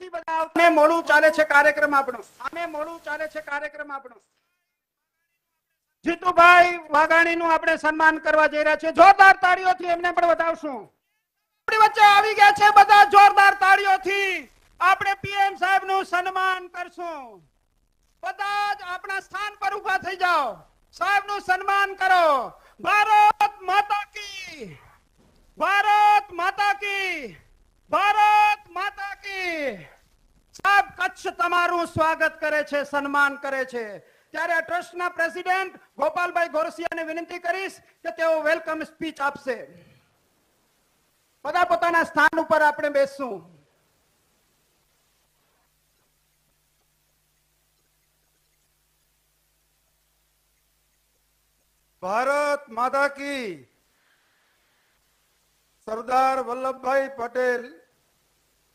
શક્તિ બનાવને મોડું ચાલે છે કાર્યક્રમ આપણો આને મોડું ચાલે છે કાર્યક્રમ આપણો જીતુભાઈ વાઘાણીનું આપણે સન્માન કરવા જઈ રહ્યા છીએ જોરદાર તાળીઓથી એમને પણ વધાવશું આપણી વચ્ચે આવી ગયા છે બધા જોરદાર તાળીઓથી આપણે પીએમ સાહેબનું સન્માન કરશું બધા જ આપણા સ્થાન પર ઊભા થઈ જાઓ સાહેબ નું સન્માન કરો ભારત માતા કી ભારત માતા કી ભારત માતા કી સાહેબ કચ્છ તમારું સ્વાગત કરે છે સન્માન કરે છે ત્યારે ટ્રસ્ટના પ્રેસિડેન્ટ ગોપાલભાઈ ગોરસિયાને વિનંતી કરીશ કે તેઓ વેલકમ સ્પીચ આપશે બધા પોતાના સ્થાન ઉપર આપણે બેસશું ભારત માતા કી સરદાર વલ્લભભાઈ પટેલ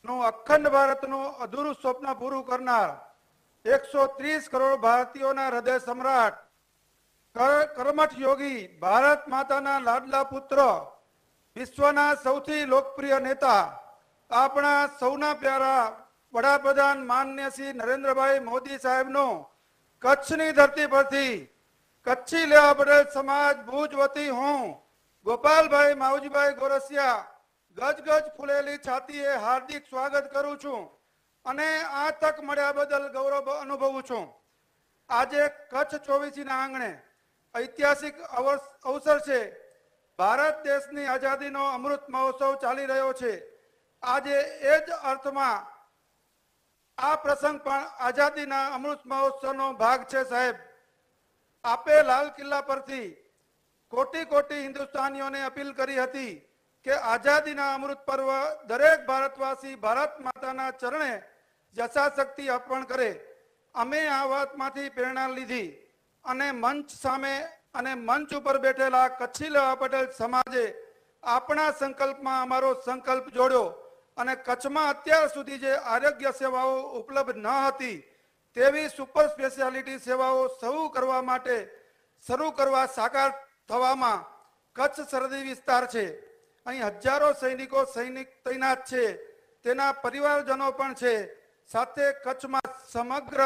નું અખંડ ભારતનું અધૂરું સ્વપ્ન પૂરું કરનાર એકસો ત્રીસ કરોડ ભારતીયોના હૃદય સમ્રાટ કર્મઠ યોગી ભારત માતાના લાડલા પુત્ર વિશ્વના સૌથી લોકપ્રિય નેતા આપણા સૌના પ્યારા વડાપ્રધાન માન્ય શ્રી નરેન્દ્રભાઈ મોદી સાહેબનો કચ્છની ધરતી પરથી કચ્છી લેવા પડેલ સમાજ ભુજ વતી હું ગોપાલભાઈ માવજીભાઈ ગોરસિયા ગજગજ ફૂલેલી છાતીએ હાર્દિક સ્વાગત કરું છું અને આ તક મળ્યા બદલ ગૌરવ અનુભવું છું આજે કચ્છ ચોવીસીના આંગણે ઐતિહાસિક અવસર છે ભારત દેશની આઝાદીનો અમૃત મહોત્સવ ચાલી રહ્યો છે આજે એ જ અર્થમાં આ પ્રસંગ પણ આઝાદીના અમૃત મહોત્સવનો ભાગ છે સાહેબ આપે લાલ કિલ્લા પરથી કોટી કોટી હિન્દુસ્તાનીઓને અપીલ કરી હતી કે આઝાદીના અમૃત પર્વ દરેક ભારતવાસી ભારત માતાના ચરણે યશાશક્તિ અર્પણ કરે અમે આ વાતમાંથી પ્રેરણા લીધી અને મંચ સામે અને મંચ ઉપર બેઠેલા કચ્છી લેવા પટેલ સમાજે આપણા સંકલ્પમાં અમારો સંકલ્પ જોડ્યો અને કચ્છમાં અત્યાર સુધી જે આરોગ્ય સેવાઓ ઉપલબ્ધ ન હતી તેવી સુપર સ્પેશિયાલિટી સેવાઓ શરૂ કરવા માટે શરૂ કરવા સાકાર થવામાં કચ્છ સરહદી વિસ્તાર છે અહીં હજારો સૈનિકો સૈનિક તૈનાત છે તેના પરિવારજનો પણ છે સાથે કચ્છમાં સમગ્ર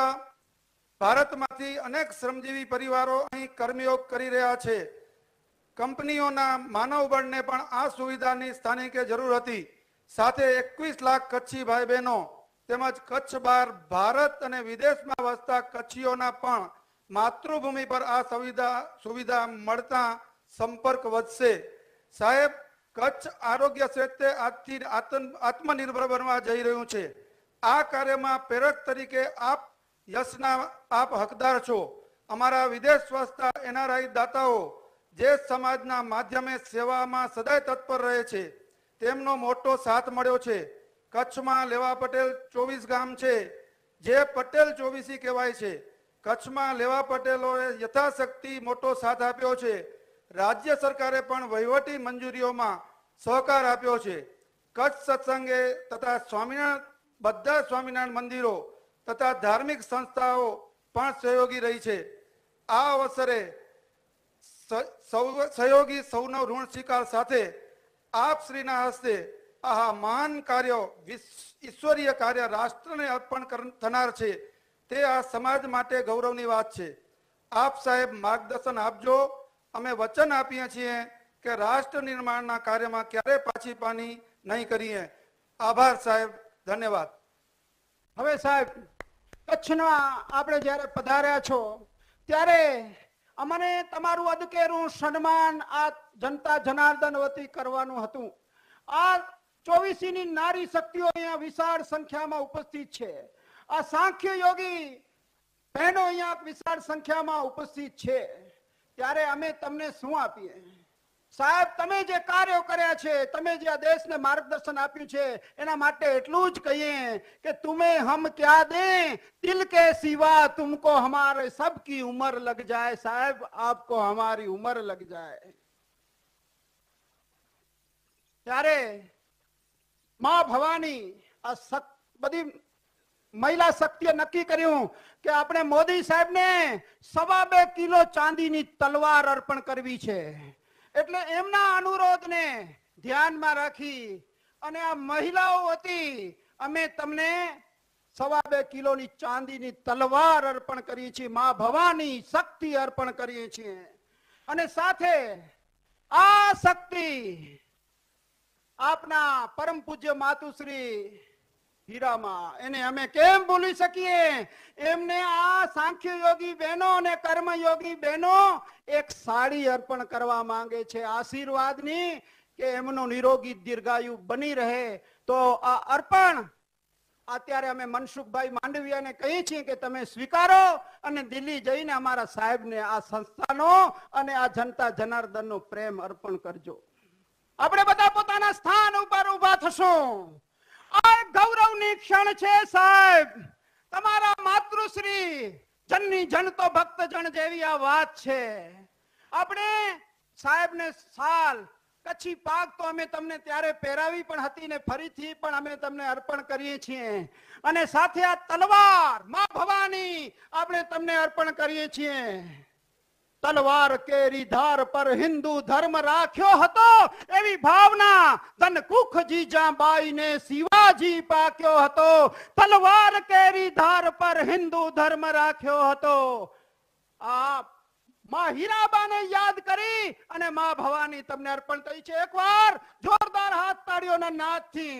ભારતમાંથી અનેક શ્રમજીવી પરિવારો અહીં કર્મયોગ કરી રહ્યા છે કંપનીઓના માનવબળને પણ આ સુવિધાની સ્થાનિકે જરૂર હતી સાથે એકવીસ લાખ કચ્છી ભાઈ બહેનો તેમજ કચ્છ બહાર ભારત અને વિદેશમાં વસતા કચ્છીઓના પણ માતૃભૂમિ પર આ સુવિધા સુવિધા મળતા સંપર્ક વધશે સાહેબ કચ્છ આરોગ્ય ક્ષેત્રે આજથી આત્મનિર્ભર બનવા જઈ રહ્યું છે આ કાર્યમાં પ્રેરક તરીકે આપ યશના આપ હકદાર છો અમારા વિદેશ સંસ્થા એનઆરઆઈ દાતાઓ જે સમાજના માધ્યમે સેવામાં સદાય તત્પર રહે છે તેમનો મોટો સાથ મળ્યો છે કચ્છમાં લેવા પટેલ ચોવીસ ગામ છે જે પટેલ ચોવીસી કહેવાય છે કચ્છમાં લેવા પટેલોએ યથાશક્તિ મોટો સાથ આપ્યો છે રાજ્ય સરકારે પણ વહીવટી મંજૂરીઓમાં સહકાર આપ્યો છે કચ્છ સત્સંગે તથા સ્વામિનારાયણ બધા સ્વામિનારાયણ મંદિરો તથા ધાર્મિક સંસ્થાઓ પણ સહયોગી રહી છે આ અવસરે સહયોગી સૌનો ઋણ સ્વીકાર સાથે આપ શ્રીના હસ્તે આ મહાન કાર્યો ઈશ્વરીય કાર્ય રાષ્ટ્રને અર્પણ થનાર છે તે આ સમાજ માટે ગૌરવની વાત છે આપ સાહેબ માર્ગદર્શન આપજો અમે વચન આપીએ છીએ કે રાષ્ટ્ર નિર્માણના કાર્યમાં ક્યારે પાછી પાની નહીં કરીએ આભાર સાહેબ ધન્યવાદ હવે સાહેબ કચ્છના આપણે જ્યારે પધાર્યા છો ત્યારે અમને તમારું અદકેરું સન્માન આ જનતા જનાર્દન વતી કરવાનું હતું આ ચોવીસીની નારી શક્તિઓ અહીંયા વિશાળ સંખ્યામાં ઉપસ્થિત છે આ સાંખ્ય યોગી બહેનો અહીંયા વિશાળ સંખ્યામાં ઉપસ્થિત છે ત્યારે અમે તમને શું આપીએ સાહેબ તમે જે કાર્યો કર્યા છે તમે જે આ દેશને માર્ગદર્શન આપ્યું છે એના માટે એટલું જ કહીએ કે તુમે હમ ક્યા દે દિલ કે સિવા તુમકો હમારે સબ કી ઉમર લગ જાય સાહેબ આપકો હમારી ઉમર લગ જાય ત્યારે માં ભવાની આ બધી મહિલા શક્તિએ નક્કી કર્યું કે આપણે મોદી સાહેબને સવા બે કિલો ચાંદીની તલવાર અર્પણ કરવી છે એટલે એમના અનુરોધને ધ્યાનમાં રાખી અને આ મહિલાઓ હતી અમે તમને સવા બે કિલોની ચાંદીની તલવાર અર્પણ કરીએ છીએ મા ભવાની શક્તિ અર્પણ કરીએ છીએ અને સાથે આ શક્તિ આપના પરમ પૂજ્ય માતુશ્રી હીરામાં એને અમે કેમ ભૂલી શકીએ એમને આ સાંખ્ય યોગી બહેનો અને કર્મ યોગી બહેનો એક સાડી અર્પણ કરવા માંગે છે આશીર્વાદની કે એમનો નિરોગી દીર્ઘાયુ બની રહે તો આ અર્પણ અત્યારે અમે મનસુખભાઈ માંડવીયાને કહીએ છીએ કે તમે સ્વીકારો અને દિલ્હી જઈને અમારા સાહેબને આ સંસ્થાનો અને આ જનતા જનાર્દનનો પ્રેમ અર્પણ કરજો આપણે બધા પોતાના સ્થાન ઉપર ઊભા થશું આ ગૌરવની ક્ષણ છે સાહેબ તમારા માતૃશ્રી જનની જન તો ભક્ત જન જેવી આ વાત છે આપણે સાહેબને સાલ કચ્છી પાક તો અમે તમને ત્યારે પહેરાવી પણ હતી ને ફરીથી પણ અમે તમને અર્પણ કરીએ છીએ અને સાથે આ તલવાર મા ભવાની આપણે તમને અર્પણ કરીએ છીએ તલવાર કેરી ધાર પર હિન્દુ ધર્મ રાખ્યો હતો એવી ભાવના ધન કુખજી જાંબાઈ ને શિવાજી પાક્યો હતો તલવાર કેરી ધાર પર હિન્દુ ધર્મ રાખ્યો હતો આ મા હીરાબાને યાદ કરી અને માં ભવાની તમને અર્પણ થઈ છે એકવાર જોરદાર હાથ તાળીઓના નાદથી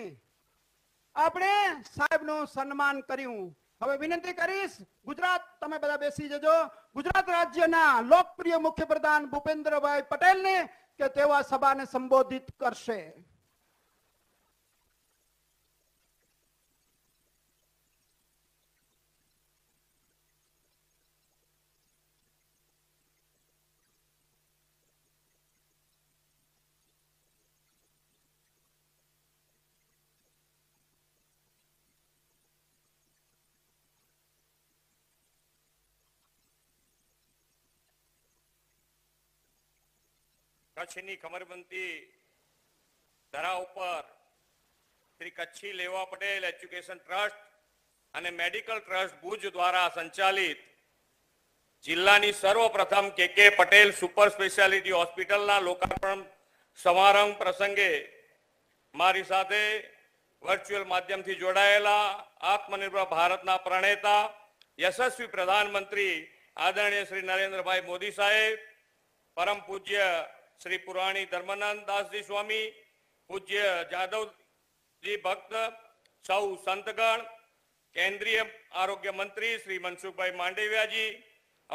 આપણે સાહેબનું સન્માન કર્યું હવે વિનંતી કરીશ ગુજરાત તમે બધા બેસી જજો ગુજરાત રાજ્યના લોકપ્રિય મુખ્યપ્રધાન ભૂપેન્દ્રભાઈ પટેલને કે તેવા સભાને સંબોધિત કરશે કચ્છની ખમરબંતી ધરા ઉપર શ્રી કચ્છી લેવા પટેલ એજ્યુકેશન ટ્રસ્ટ અને મેડિકલ ટ્રસ્ટ ભુજ દ્વારા સંચાલિત જિલ્લાની સર્વપ્રથમ કે કે પટેલ સુપર સ્પેશિયાલિટી હોસ્પિટલના લોકાર્પણ સમારંભ પ્રસંગે મારી સાથે વર્ચ્યુઅલ માધ્યમથી જોડાયેલા આત્મનિર્ભર ભારતના પ્રણેતા યશસ્વી પ્રધાનમંત્રી આદરણીય શ્રી નરેન્દ્રભાઈ મોદી સાહેબ પરમ પૂજ્ય શ્રી પુરાણી ધર્માનંદ દાસજી સ્વામી પૂજ્ય જાદવજી ભક્ત સૌ સંતગણ કેન્દ્રીય આરોગ્ય મંત્રી શ્રી મનસુખભાઈ માંડવિયાજી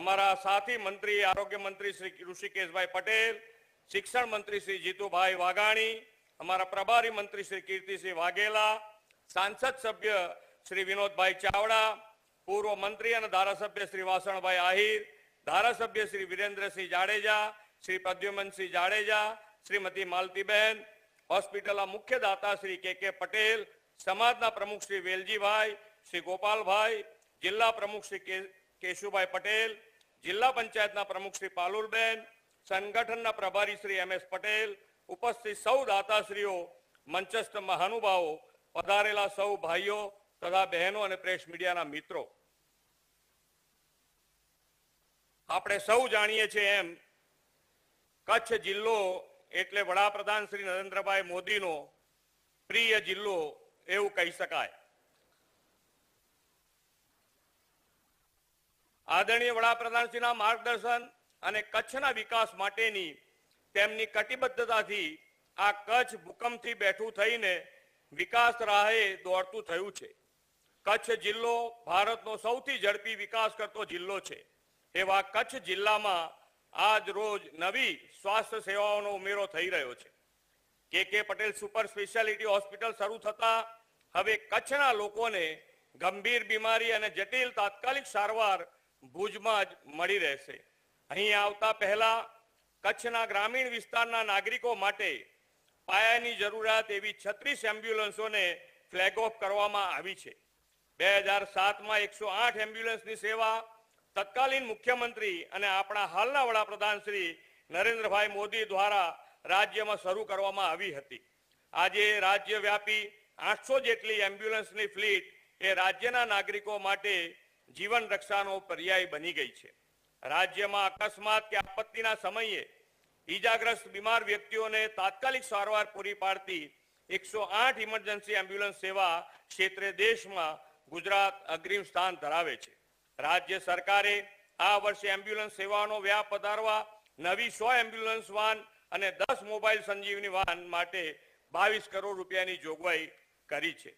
અમારા સાથી મંત્રી આરોગ્ય મંત્રી શ્રી ઋષિકેશભાઈ પટેલ શિક્ષણ મંત્રી શ્રી જીતુભાઈ વાઘાણી અમારા પ્રભારી મંત્રી શ્રી કીર્તિસિંહ વાઘેલા સાંસદ સભ્ય શ્રી વિનોદભાઈ ચાવડા પૂર્વ મંત્રી અને ધારાસભ્ય શ્રી વાસણભાઈ આહિર ધારાસભ્ય શ્રી વિરેન્દ્રસિંહ જાડેજા શ્રી પ્રદ્યુમનસિંહ જાડેજા શ્રીમતી માલતીબેન હોસ્પિટલના મુખ્ય દાતા શ્રી કે કે પટેલ સમાજના પ્રમુખ શ્રી વેલજીભાઈ શ્રી ગોપાલભાઈ જિલ્લા પ્રમુખ શ્રી કેશુભાઈ પટેલ જિલ્લા પંચાયતના પ્રમુખ શ્રી પાલુલબેન સંગઠનના પ્રભારી શ્રી એમ એસ પટેલ ઉપસ્થિત સૌ દાતાશ્રીઓ મંચસ્થ મહાનુભાવો પધારેલા સૌ ભાઈઓ તથા બહેનો અને પ્રેસ મીડિયાના મિત્રો આપણે સૌ જાણીએ છીએ એમ કચ્છ જિલ્લો એટલે વડાપ્રધાન શ્રી નરેન્દ્રભાઈ મોદીનો પ્રિય જિલ્લો એવું કહી શકાય આદરણીય વડાપ્રધાનશ્રીના માર્ગદર્શન અને કચ્છના વિકાસ માટેની તેમની કટિબદ્ધતાથી આ કચ્છ ભૂકંપથી બેઠું થઈને વિકાસ રાહે દોડતું થયું છે કચ્છ જિલ્લો ભારતનો સૌથી ઝડપી વિકાસ કરતો જિલ્લો છે એવા કચ્છ જિલ્લામાં આજ રોજ નવી સ્વાસ્થ્ય સેવાઓનો ઉમેરો થઈ રહ્યો છે કે કે પટેલ સુપર સ્પેશિયાલિટી હોસ્પિટલ શરૂ થતા હવે કચ્છના લોકોને ગંભીર બીમારી અને જટિલ તાત્કાલિક સારવાર ભુજમાં જ મળી રહેશે અહીં આવતા પહેલા કચ્છના ગ્રામીણ વિસ્તારના નાગરિકો માટે પાયાની જરૂરિયાત એવી છત્રીસ એમ્બ્યુલન્સોને ફ્લેગ ઓફ કરવામાં આવી છે બે હજાર સાતમાં એકસો આઠ એમ્બ્યુલન્સની સેવા તત્કાલીન મુખ્યમંત્રી અને આપણા હાલના વડાપ્રધાન શ્રી નરેન્દ્રભાઈ મોદી દ્વારા રાજ્યમાં શરૂ કરવામાં આવી હતી આજે રાજ્યવ્યાપી આઠસો જેટલી એમ્બ્યુલન્સની ફ્લીટ એ રાજ્યના નાગરિકો માટે જીવન રક્ષાનો પર્યાય બની ગઈ છે રાજ્યમાં અકસ્માત કે આપત્તિના સમયે ઈજાગ્રસ્ત બીમાર વ્યક્તિઓને તાત્કાલિક સારવાર પૂરી પાડતી એકસો આઠ ઇમરજન્સી એમ્બ્યુલન્સ સેવા ક્ષેત્રે દેશમાં ગુજરાત અગ્રીમ સ્થાન ધરાવે છે રાજ્ય સરકારે આ વર્ષે એમ્બ્યુલન્સ સેવાનો વ્યાપ વધારવા નવી સો એમ્બ્યુલન્સ વાન અને દસ મોબાઈલ સંજીવની વાહન માટે બાવીસ કરોડ રૂપિયાની જોગવાઈ કરી છે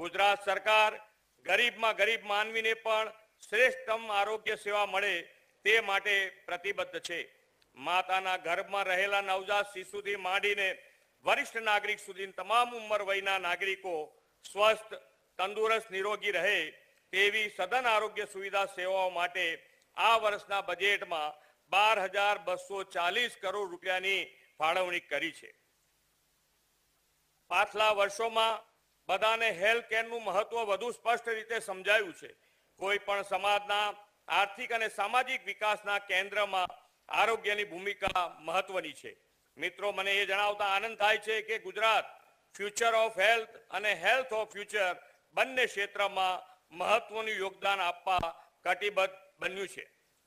ગુજરાત સરકાર ગરીબમાં ગરીબ માનવીને પણ શ્રેષ્ઠતમ આરોગ્ય સેવા મળે તે માટે પ્રતિબદ્ધ છે માતાના ગર્ભમાં રહેલા નવજાત શિશુથી માંડીને વરિષ્ઠ નાગરિક સુધી તમામ ઉંમર વયના નાગરિકો સ્વસ્થ તંદુરસ્ત નિરોગી રહે તેવી સઘન આરોગ્ય સુવિધા સેવાઓ માટે આ વર્ષના બજેટમાં બાર હજાર બસો ચાલીસ કરોડ રૂપિયાની ફાળવણી કરી છે પાછલા વર્ષોમાં બધાને હેલ્થ કેરનું મહત્વ વધુ સ્પષ્ટ રીતે સમજાયું છે કોઈ પણ સમાજના આર્થિક અને સામાજિક વિકાસના કેન્દ્રમાં આરોગ્યની ભૂમિકા મહત્વની છે મિત્રો મને એ જણાવતા આનંદ થાય છે કે ગુજરાત ફ્યુચર ઓફ હેલ્થ અને હેલ્થ ઓફ ફ્યુચર બંને ક્ષેત્રમાં મહત્વનું યોગદાન આપવા કટિબદ્ધ બન્યું છે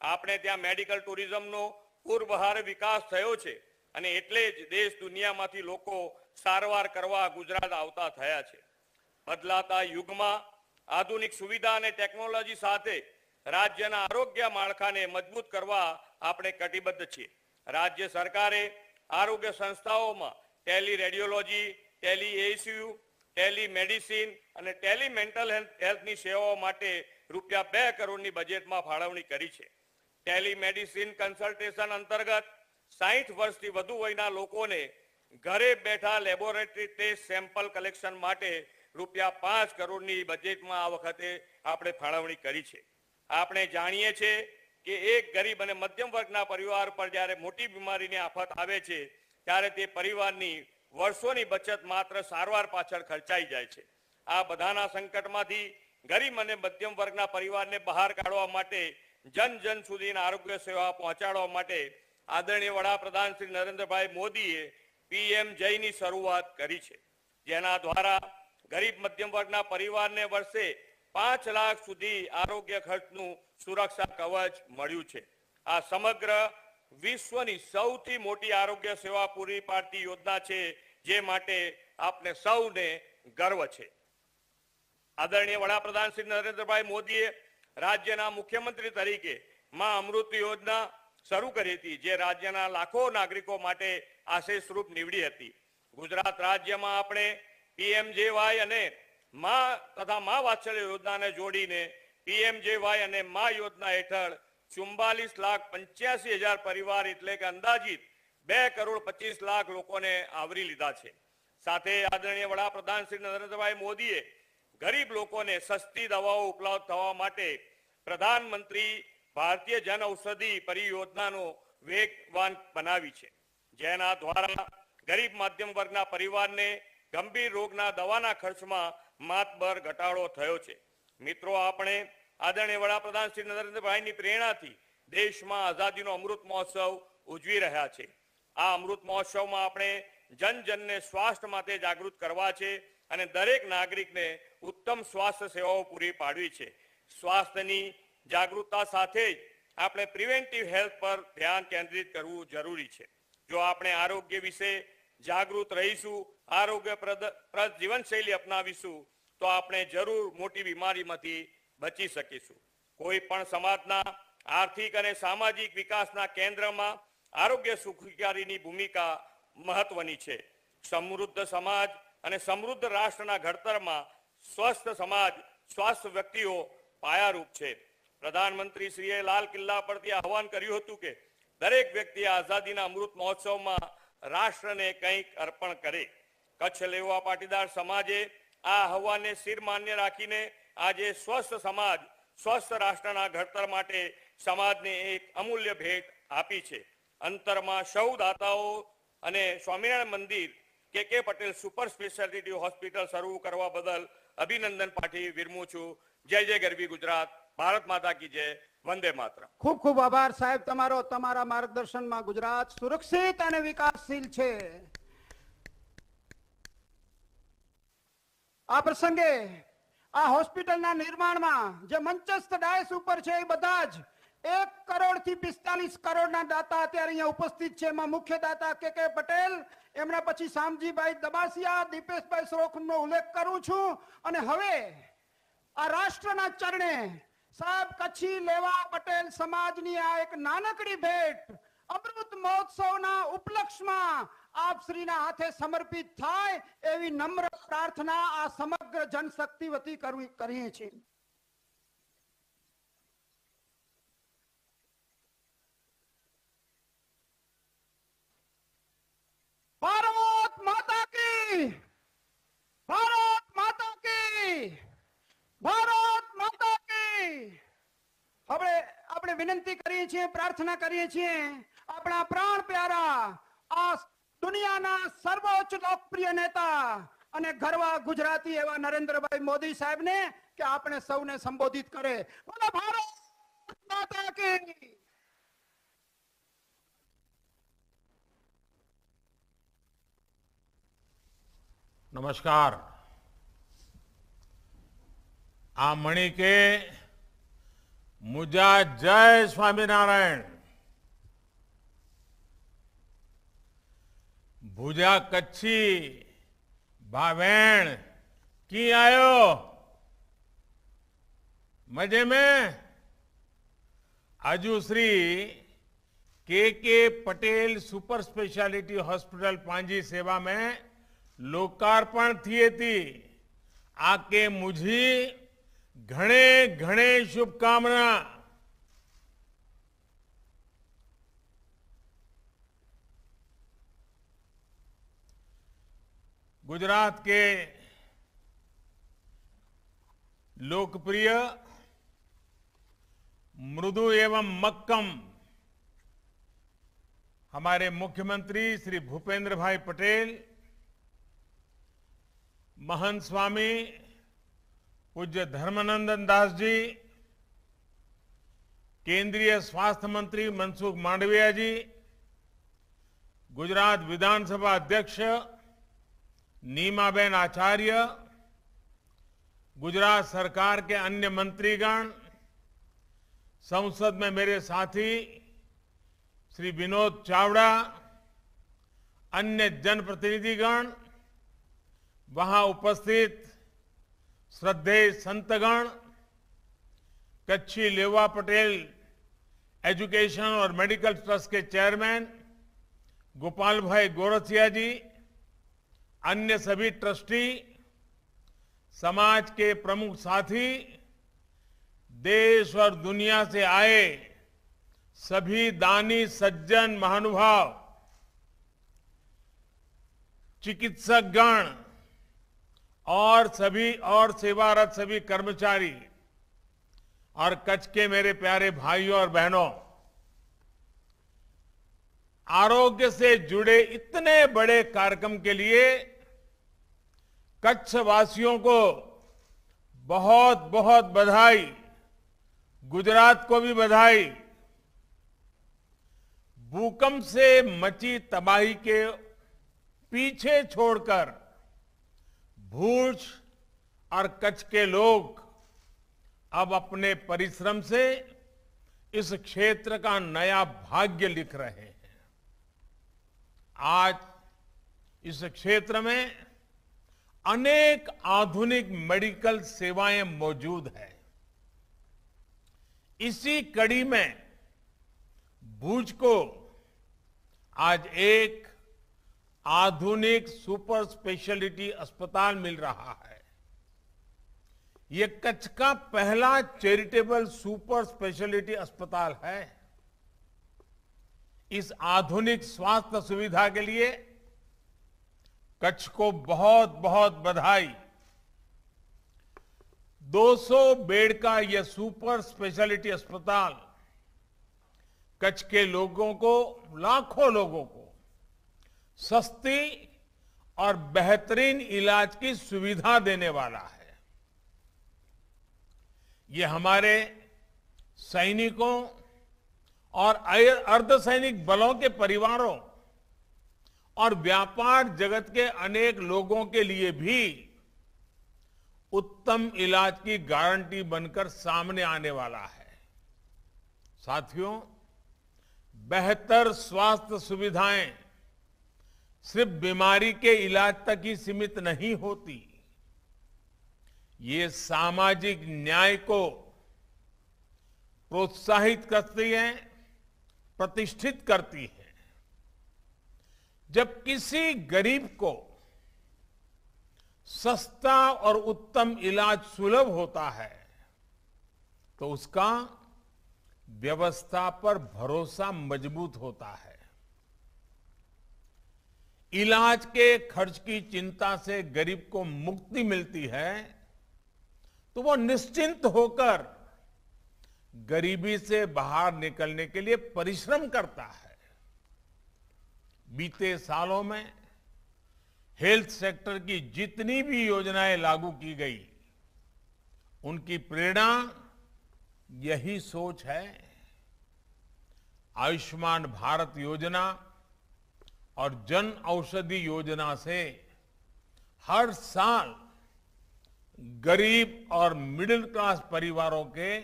આપણે ત્યાં મેડિકલ ટુરિઝમનો પૂર્વહાર વિકાસ થયો છે અને એટલે જ દેશ દુનિયામાંથી લોકો સારવાર કરવા ગુજરાત આવતા થયા છે બદલાતા યુગમાં આધુનિક સુવિધા અને ટેકનોલોજી સાથે રાજ્યના આરોગ્ય માળખાને મજબૂત કરવા આપણે કટિબદ્ધ છીએ રાજ્ય સરકારે આરોગ્ય સંસ્થાઓમાં tele radiology tele ICU telemedicine અને ટેલિમેન્ટલ હેલ્થની સેવાઓ માટે રૂપિયા બે કરોડની બજેટમાં ફાળવણી કરી છે ટેલિમેડિસિન કન્સલ્ટેશન અંતર્ગત સાહીઠ વર્ષથી વધુ વયના લોકોને ઘરે બેઠા લેબોરેટરી ટેસ્ટ સેમ્પલ કલેક્શન માટે રૂપિયા પાંચ કરોડની બજેટમાં આ વખતે આપણે ફાળવણી કરી છે આપણે જાણીએ છીએ કે એક ગરીબ અને મધ્યમ વર્ગના પરિવાર પર જ્યારે મોટી બીમારીની આફત આવે છે ત્યારે તે પરિવારની વર્ષોની બચત માત્ર સારવાર પાછળ ખર્ચાઈ જાય છે આ બધાના સંકટમાંથી ગરીબ અને મધ્યમ વર્ગના પરિવારને બહાર કાઢવા માટે જન જન સુધીના આરોગ્ય સેવા પહોંચાડવા માટે આદરણીય વડાપ્રધાન શ્રી નરેન્દ્રભાઈ મોદીએ પીએમ જયની શરૂઆત કરી છે જેના દ્વારા ગરીબ મધ્યમ વર્ગના પરિવારને વર્ષે પાંચ લાખ સુધી આરોગ્ય ખર્ચનું સુરક્ષા કવચ મળ્યું છે આ સમગ્ર વિશ્વની સૌથી મોટી આરોગ્ય સેવા પૂરી પાડતી યોજના છે જે માટે આપને સૌને ગર્વ છે આદરણીય વડાપ્રધાન શ્રી નરેન્દ્રભાઈ મોદીએ રાજ્યના મુખ્યમંત્રી તરીકે માં અમૃત યોજના શરૂ કરી હતી જે રાજ્યના લાખો નાગરિકો માટે આશીષરૂપ નીવડી હતી ગુજરાત રાજ્યમાં આપણે પીએમજેવાય અને માં તથા માં વાત્સલ્ય યોજનાને જોડીને પીએમજેવાય અને માં યોજના હેઠળ ચુમ્બાલીસ લાખ પંચ્યાસી હજાર પરિવાર એટલે કે અંદાજિત બે કરોડ પચીસ લાખ લોકોને આવરી લીધા છે સાથે આદરણીય વડાપ્રધાન શ્રી નરેન્દ્રભાઈ મોદીએ ગરીબ લોકોને સસ્તી દવાઓ ઉપલબ્ધ થવા માટે પ્રધાનમંત્રી ભારતીય જન ઔષધિ પરિયોજનાનો વેગવાન બનાવી છે જેના દ્વારા ગરીબ માધ્યમ વર્ગના પરિવારને ગંભીર રોગના દવાના ખર્ચમાં માતબર ઘટાડો થયો છે મિત્રો આપણે આદરણીય વડાપ્રધાન શ્રી નરેન્દ્રભાઈની પ્રેરણાથી દેશમાં આઝાદીનો અમૃત મહોત્સવ ઉજવી રહ્યા છે આ અમૃત મહોત્સવમાં આપણે જન જનને સ્વાસ્થ્ય માટે જાગૃત કરવા છે અને દરેક નાગરિકને ઉત્તમ સ્વાસ્થ્ય સેવાઓ પૂરી પાડવી છે સ્વાસ્થ્યની જાગૃતતા સાથે જ આપણે પ્રિવેન્ટિવ હેલ્થ પર ધ્યાન કેન્દ્રિત કરવું જરૂરી છે જો આપણે આરોગ્ય વિશે જાગૃત રહીશું આરોગ્યપ્રદ જીવનશૈલી અપનાવીશું તો આપણે જરૂર મોટી બીમારીમાંથી બચી શકીશું કોઈ પણ સમાજના આર્થિક અને સામાજિક વિકાસના કેન્દ્રમાં આરોગ્ય સુખાકારીની ભૂમિકા મહત્વની છે સમૃદ્ધ સમાજ અને સમૃદ્ધ રાષ્ટ્રના ઘડતરમાં સ્વસ્થ સમાજ સ્વસ્થ વ્યક્તિઓ પાયારૂપ છે પ્રધાનમંત્રી શ્રીએ લાલ કિલ્લા પરથી આહવાન કર્યું હતું કે દરેક વ્યક્તિ આઝાદીના અમૃત મહોત્સવમાં રાષ્ટ્રને કંઈક અર્પણ કરે કચ્છ લેવા પાટીદાર સમાજે આ આહવાનને શિર માન્ય રાખીને આજે સ્વસ્થ સમાજ સ્વસ્થ રાષ્ટ્રના ઘડતર માટે સમાજને એક અમૂલ્ય ભેટ આપી છે અંતરમાં સૌ દાતાઓ અને સ્વામિનારાયણ મંદિર કે કે પટેલ સુપર સ્પેશિયાલિટી હોસ્પિટલ શરૂ કરવા બદલ અભિનંદન પાઠી વિરમું છું જય જય ગરવી ગુજરાત ભારત માતા કી જય વંદે માત્ર ખૂબ ખૂબ આભાર સાહેબ તમારો તમારા માર્ગદર્શનમાં ગુજરાત સુરક્ષિત અને વિકાસશીલ છે આ પ્રસંગે આ હોસ્પિટલના નિર્માણમાં જે મંચસ્થ ડાયસ ઉપર છે એ બધા જ એક કરોડ થી પિસ્તાલીસ કરોડના દાતા અત્યારે અહીંયા ઉપસ્થિત છે એમાં મુખ્ય દાતા કે કે પટેલ એમના પછી શામજીભાઈ દબાસિયા દીપેશભાઈ શ્રોખનો ઉલ્લેખ કરું છું અને હવે આ રાષ્ટ્રના ચરણે સાહેબ કચ્છી લેવા પટેલ સમાજની આ એક નાનકડી ભેટ અમૃત મહોત્સવના ઉપલક્ષમાં આપ શ્રીના હાથે સમર્પિત થાય એવી નમ્ર પ્રાર્થના આ સમગ્ર જનશક્તિ વતી કરવી કરીએ છીએ ભારત માતા કી ભારત માતા કી ભારત માતા કી હવે આપણે વિનંતી કરીએ છીએ પ્રાર્થના કરીએ છીએ આપણા પ્રાણ પ્યારા આ દુનિયાના સર્વોચ્ચ લોકપ્રિય નેતા અને ગરવા ગુજરાતી એવા નરેન્દ્રભાઈ મોદી સાહેબ ને કે આપણે સૌને સંબોધિત કરે બોલો ભારત માતા કી નમસ્કાર આ મણી કે મુજા જય સ્વામિનારાયણ भुजा कच्छी भावेण की आयो मजे में श्री के के पटेल सुपर स्पेशलिटी हॉस्पिटल पांजी सेवा में लोकार्पण थिए थी आके मुझी घने घने शुभकामना गुजरात के लोकप्रिय मृदु एवं मक्कम हमारे मुख्यमंत्री श्री भूपेंद्र भाई पटेल महंत स्वामी पूज्य धर्मनंदन दास जी केंद्रीय स्वास्थ्य मंत्री मनसुख मांडविया जी गुजरात विधानसभा अध्यक्ष नीमाबेन आचार्य गुजरात सरकार के अन्य मंत्रीगण संसद में मेरे साथी श्री विनोद चावड़ा अन्य जनप्रतिनिधिगण वहां उपस्थित श्रद्धेय संतगण कच्छी लेवा पटेल एजुकेशन और मेडिकल ट्रस्ट के चेयरमैन गोपाल भाई गोरथिया जी अन्य सभी ट्रस्टी समाज के प्रमुख साथी देश और दुनिया से आए सभी दानी सज्जन महानुभाव चिकित्सक गण और सभी और सेवारत सभी कर्मचारी और कच्छ के मेरे प्यारे भाइयों और बहनों आरोग्य से जुड़े इतने बड़े कार्यक्रम के लिए कच्छ वासियों को बहुत बहुत बधाई गुजरात को भी बधाई भूकंप से मची तबाही के पीछे छोड़कर भूज और कच्छ के लोग अब अपने परिश्रम से इस क्षेत्र का नया भाग्य लिख रहे हैं आज इस क्षेत्र में अनेक आधुनिक मेडिकल सेवाएं मौजूद हैं इसी कड़ी में भूज को आज एक आधुनिक सुपर स्पेशलिटी अस्पताल मिल रहा है यह कच्छ का पहला चैरिटेबल सुपर स्पेशलिटी अस्पताल है इस आधुनिक स्वास्थ्य सुविधा के लिए कच्छ को बहुत बहुत बधाई 200 बेड का यह सुपर स्पेशलिटी अस्पताल कच्छ के लोगों को लाखों लोगों को सस्ती और बेहतरीन इलाज की सुविधा देने वाला है ये हमारे सैनिकों और अर्धसैनिक बलों के परिवारों और व्यापार जगत के अनेक लोगों के लिए भी उत्तम इलाज की गारंटी बनकर सामने आने वाला है साथियों बेहतर स्वास्थ्य सुविधाएं सिर्फ बीमारी के इलाज तक ही सीमित नहीं होती ये सामाजिक न्याय को प्रोत्साहित करती है प्रतिष्ठित करती हैं जब किसी गरीब को सस्ता और उत्तम इलाज सुलभ होता है तो उसका व्यवस्था पर भरोसा मजबूत होता है इलाज के खर्च की चिंता से गरीब को मुक्ति मिलती है तो वो निश्चिंत होकर गरीबी से बाहर निकलने के लिए परिश्रम करता है बीते सालों में हेल्थ सेक्टर की जितनी भी योजनाएं लागू की गई उनकी प्रेरणा यही सोच है आयुष्मान भारत योजना और जन औषधि योजना से हर साल गरीब और मिडिल क्लास परिवारों के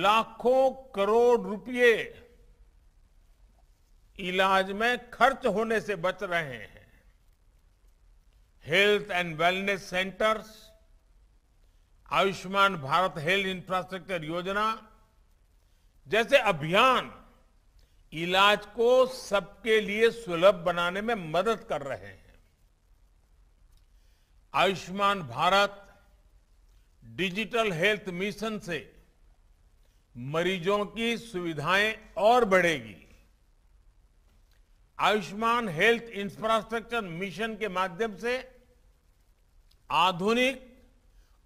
लाखों करोड़ रुपये इलाज में खर्च होने से बच रहे हैं health and wellness centres Ayushman Bharat health infrastructure योजना जैसे अभियान इलाज को सबके लिए सुलभ बनाने में मदद कर रहे हैं Ayushman Bharat digital health mission से मरीजों की सुविधाएं और बढ़ेगी आयुष्मान हेल्थ इंफ्रास्ट्रक्चर मिशन के माध्यम से आधुनिक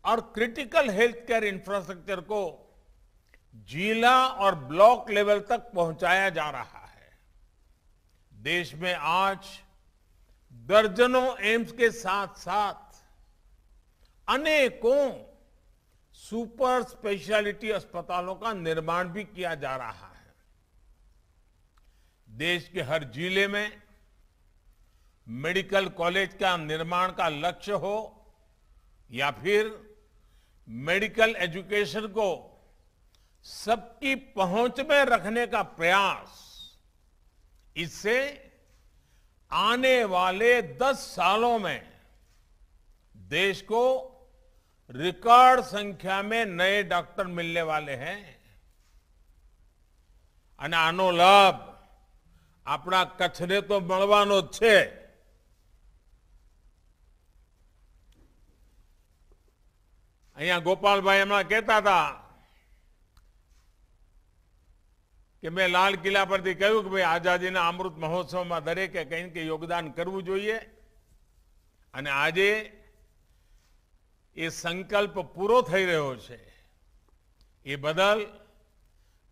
और क्रिटिकल हेल्थ केयर इंफ्रास्ट्रक्चर को जिला और ब्लॉक लेवल तक पहुंचाया जा रहा है देश में आज दर्जनों एम्स के साथ साथ अनेकों सुपर स्पेशलिटी अस्पतालों का निर्माण भी किया जा रहा है देश के हर जिले में मेडिकल कॉलेज का निर्माण का लक्ष्य हो या फिर मेडिकल एजुकेशन को सबकी पहुंच में रखने का प्रयास इससे आने वाले 10 सालों में देश को रिकॉर्ड संख्या में नए डॉक्टर मिलने वाले हैं અને આપણા કચ્છને તો મળવાનો જ છે અહીંયા ગોપાલભાઈ હમણાં કહેતા હતા કે મેં લાલ કિલ્લા પરથી કહ્યું કે ભાઈ આઝાદીના અમૃત મહોત્સવમાં દરેકે કંઈક યોગદાન કરવું જોઈએ અને આજે એ સંકલ્પ પૂરો થઈ રહ્યો છે એ બદલ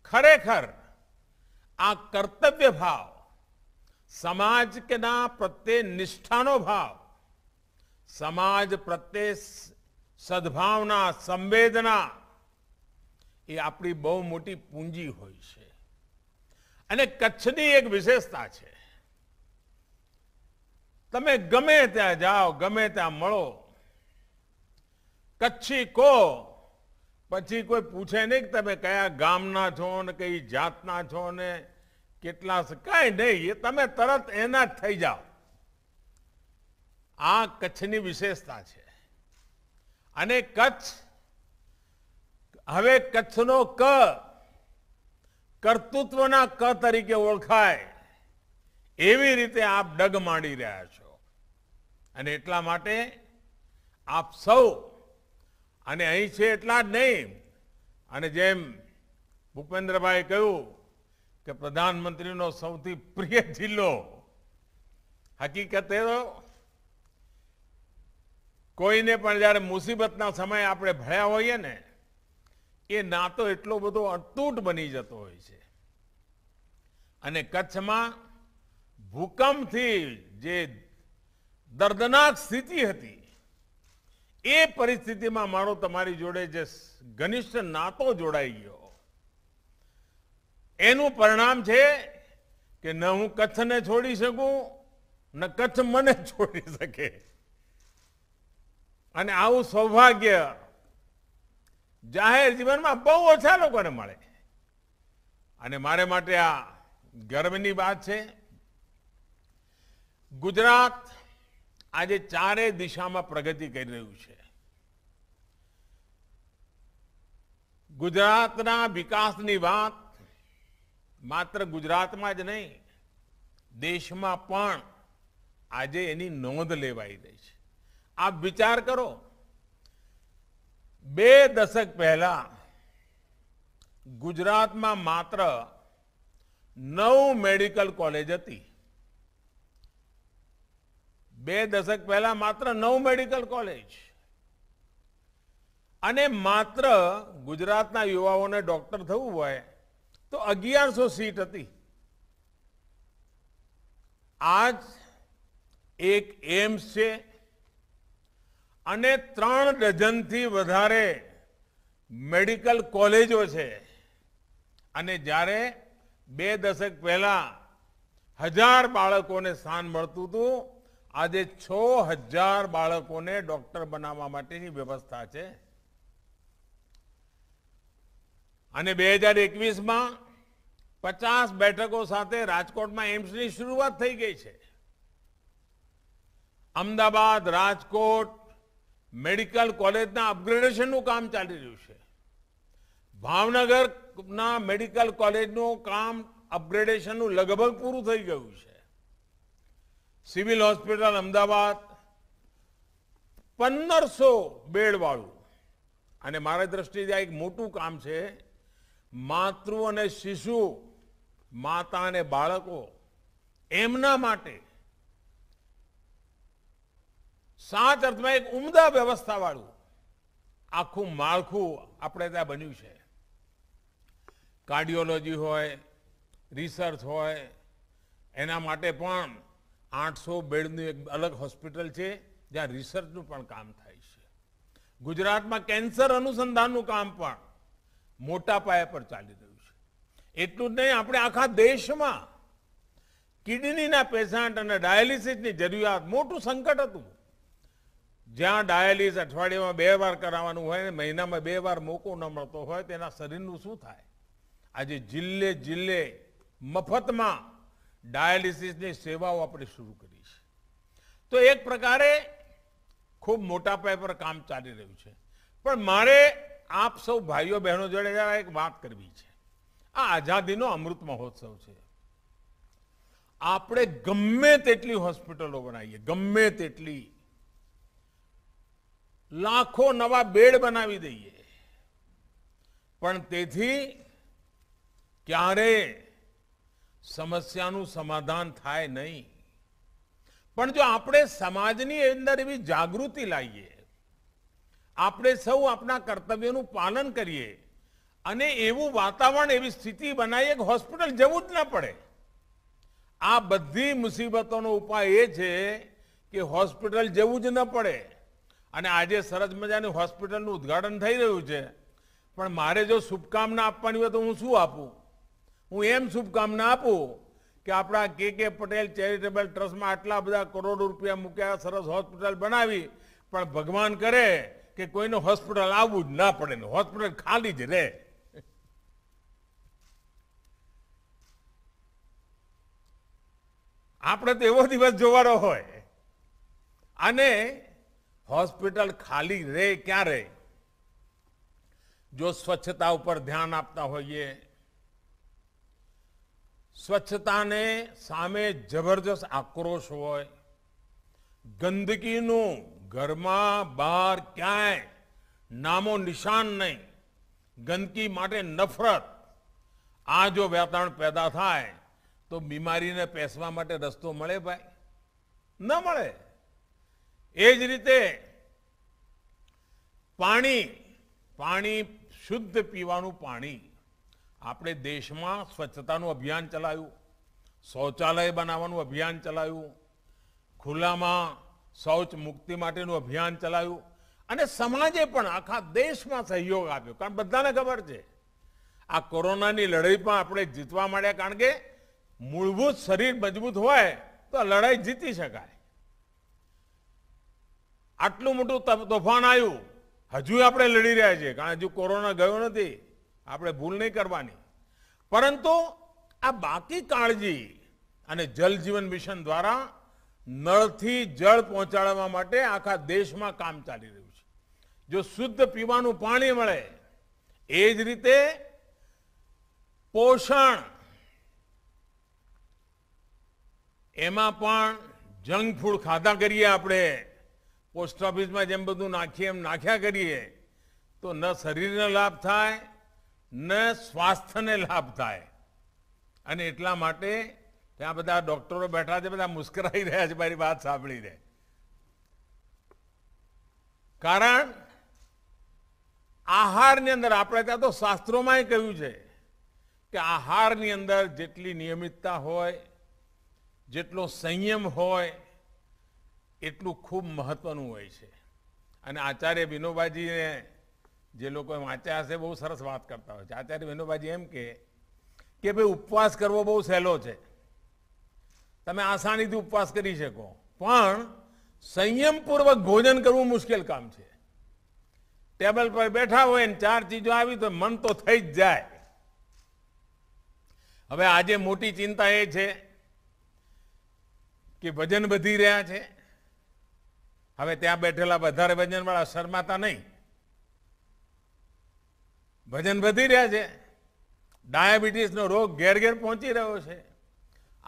ખરેખર આ કર્તવ્ય ભાવ સમાજ કેના પ્રત્યે નિષ્ઠાનો ભાવ સમાજ પ્રત્યે સદભાવના સંવેદના એ આપણી બહુ મોટી પૂંજી હોય છે અને કચ્છની એક વિશેષતા છે તમે ગમે ત્યાં જાઓ ગમે ત્યાં મળો કચ્છી કો પછી કોઈ પૂછે નહીં કે તમે કયા ગામના છો ને કઈ જાતના છો ને કેટલા કાંઈ નહીં એ તમે તરત એના જ થઈ જાઓ આ કચ્છની વિશેષતા છે અને કચ્છ હવે કચ્છનો ક કર્તૃત્વના ક તરીકે ઓળખાય એવી રીતે આપ ડગ ડગમાડી રહ્યા છો અને એટલા માટે આપ સૌ અને અહીં છે એટલા જ નહીં અને જેમ ભૂપેન્દ્રભાઈ કહ્યું કે પ્રધાનમંત્રીનો સૌથી પ્રિય જિલ્લો હકીકત એ કોઈને પણ જ્યારે મુસીબતના સમય આપણે ભળ્યા હોઈએ ને એ નાતો એટલો બધો અતૂટ બની જતો હોય છે અને કચ્છમાં ભૂકંપથી જે દર્દનાક સ્થિતિ હતી એ પરિસ્થિતિમાં મારો તમારી જોડે જે ઘનિષ્ઠ નાતો જોડાઈ ગયો એનું પરિણામ છે કે ન હું કચ્છને છોડી શકું ન કચ્છ મને છોડી શકે અને આવું સૌભાગ્ય જાહેર જીવનમાં બહુ ઓછા લોકોને મળે અને મારે માટે આ ગર્વની વાત છે ગુજરાત આજે ચારે દિશામાં પ્રગતિ કરી રહ્યું છે ગુજરાતના વિકાસની વાત માત્ર ગુજરાતમાં જ નહીં દેશમાં પણ આજે એની નોંધ લેવાઈ રહી છે આપ વિચાર કરો બે દશક પહેલા ગુજરાતમાં માત્ર નવ મેડિકલ કોલેજ હતી બે દશક પહેલા માત્ર નવ મેડિકલ કોલેજ અને માત્ર ગુજરાતના યુવાઓને ડોક્ટર થવું હોય તો અગિયારસો સીટ હતી આજ એક એમ્સ છે અને ત્રણ ડઝનથી વધારે મેડિકલ કોલેજો છે અને જ્યારે બે દશક પહેલા હજાર બાળકોને સ્થાન મળતું હતું આજે છ હજાર બાળકોને ડોક્ટર બનાવવા માટેની વ્યવસ્થા છે અને બે હજાર એકવીસમાં પચાસ બેઠકો સાથે રાજકોટમાં એમ્સની શરૂઆત થઈ ગઈ છે અમદાવાદ રાજકોટ મેડિકલ કોલેજના અપગ્રેડેશનનું કામ ચાલી રહ્યું છે ભાવનગરના મેડિકલ કોલેજનું કામ અપગ્રેડેશનનું લગભગ પૂરું થઈ ગયું છે સિવિલ હોસ્પિટલ અમદાવાદ પંદરસો બેડવાળું અને મારા દ્રષ્ટિએ આ એક મોટું કામ છે માતૃ અને શિશુ માતા અને બાળકો એમના માટે સાચ અર્થમાં એક ઉમદા વ્યવસ્થાવાળું આખું માળખું આપણે ત્યાં બન્યું છે કાર્ડિયોલોજી હોય રિસર્ચ હોય એના માટે પણ આઠસો બેડનું એક અલગ હોસ્પિટલ છે જ્યાં રિસર્ચનું પણ કામ થાય છે ગુજરાતમાં કેન્સર અનુસંધાનનું કામ પણ મોટા પાયા પર ચાલી રહ્યું છે એટલું જ નહીં આપણે આખા દેશમાં કિડનીના પેશન્ટ અને ડાયાલિસિસની જરૂરિયાત મોટું સંકટ હતું જ્યાં ડાયાલિસ અઠવાડિયામાં બે વાર કરાવવાનું હોય ને મહિનામાં બે વાર મોકો ન મળતો હોય તેના શરીરનું શું થાય આજે જિલ્લે જિલ્લે મફતમાં ડાયાલિસિસની સેવાઓ આપણે શરૂ કરી છે તો એક પ્રકારે ખૂબ મોટા પાયે પર કામ ચાલી રહ્યું છે પણ મારે આપ સૌ ભાઈઓ બહેનો જોડે એક વાત કરવી છે આ આઝાદીનો અમૃત મહોત્સવ છે આપણે ગમે તેટલી હોસ્પિટલો બનાવીએ ગમે તેટલી લાખો નવા બેડ બનાવી દઈએ પણ તેથી ક્યારે સમસ્યાનું સમાધાન થાય નહીં પણ જો આપણે સમાજની અંદર એવી જાગૃતિ લાવીએ આપણે સૌ આપણા કર્તવ્યનું પાલન કરીએ અને એવું વાતાવરણ એવી સ્થિતિ બનાવીએ કે હોસ્પિટલ જવું જ ના પડે આ બધી મુસીબતોનો ઉપાય એ છે કે હોસ્પિટલ જવું જ ન પડે અને આજે સરસ મજાની હોસ્પિટલનું ઉદ્ઘાટન થઈ રહ્યું છે પણ મારે જો શુભકામના આપવાની હોય તો હું શું આપું હું એમ શુભકામના આપું કે આપણા કે કે પટેલ ચેરિટેબલ ટ્રસ્ટમાં આટલા બધા કરોડો રૂપિયા મૂક્યા સરસ હોસ્પિટલ બનાવી પણ ભગવાન કરે કે કોઈનું હોસ્પિટલ આવવું જ ના પડે હોસ્પિટલ ખાલી જ રહે આપણે તો એવો દિવસ જોવાનો હોય અને હોસ્પિટલ ખાલી રહે ક્યારે જો સ્વચ્છતા ઉપર ધ્યાન આપતા હોઈએ સ્વચ્છતાને સામે જબરજસ્ત આક્રોશ હોય ગંદકીનું ઘરમાં બહાર ક્યાંય નામો નિશાન નહીં ગંદકી માટે નફરત આ જો વ્યાતરણ પેદા થાય તો બીમારીને પેસવા માટે રસ્તો મળે ભાઈ ન મળે એ જ રીતે પાણી પાણી શુદ્ધ પીવાનું પાણી આપણે દેશમાં સ્વચ્છતાનું અભિયાન ચલાવ્યું શૌચાલય બનાવવાનું અભિયાન ચલાવ્યું ખુલ્લામાં શૌચ મુક્તિ માટેનું અભિયાન ચલાવ્યું અને સમાજે પણ આખા દેશમાં સહયોગ આપ્યો કારણ બધાને ખબર છે આ કોરોનાની લડાઈ પણ આપણે જીતવા માંડ્યા કારણ કે મૂળભૂત શરીર મજબૂત હોય તો લડાઈ જીતી શકાય આટલું મોટું તોફાન આવ્યું હજુ આપણે લડી રહ્યા છીએ કારણ હજુ કોરોના ગયો નથી આપણે ભૂલ નહીં કરવાની પરંતુ આ બાકી કાળજી અને જલ જીવન મિશન દ્વારા નળથી જળ પહોંચાડવા માટે આખા દેશમાં કામ ચાલી રહ્યું છે જો શુદ્ધ પીવાનું પાણી મળે એ જ રીતે પોષણ એમાં પણ જંક ફૂડ ખાધા કરીએ આપણે પોસ્ટ ઓફિસમાં જેમ બધું નાખીએ એમ નાખ્યા કરીએ તો ન શરીરને લાભ થાય ન સ્વાસ્થ્યને લાભ થાય અને એટલા માટે ત્યાં બધા ડોક્ટરો બેઠા છે બધા મુસ્કરાઈ રહ્યા છે મારી વાત સાંભળીને કારણ આહારની અંદર આપણે ત્યાં તો શાસ્ત્રોમાં કહ્યું છે કે આહારની અંદર જેટલી નિયમિતતા હોય જેટલો સંયમ હોય એટલું ખૂબ મહત્વનું હોય છે અને આચાર્ય વિનોબાજીને જે લોકોએ વાંચ્યા હશે બહુ સરસ વાત કરતા હોય છે આચાર્ય વિનોબાજી એમ કે ભાઈ ઉપવાસ કરવો બહુ સહેલો છે તમે આસાનીથી ઉપવાસ કરી શકો પણ સંયમપૂર્વક ભોજન કરવું મુશ્કેલ કામ છે ટેબલ પર બેઠા હોય ને ચાર ચીજો આવી તો મન તો થઈ જ જાય હવે આજે મોટી ચિંતા એ છે કે વજન વધી રહ્યા છે હવે ત્યાં બેઠેલા વધારે વજનવાળા શરમાતા નહીં વજન વધી રહ્યા છે ડાયાબિટીસનો રોગ ઘેર ઘેર પહોંચી રહ્યો છે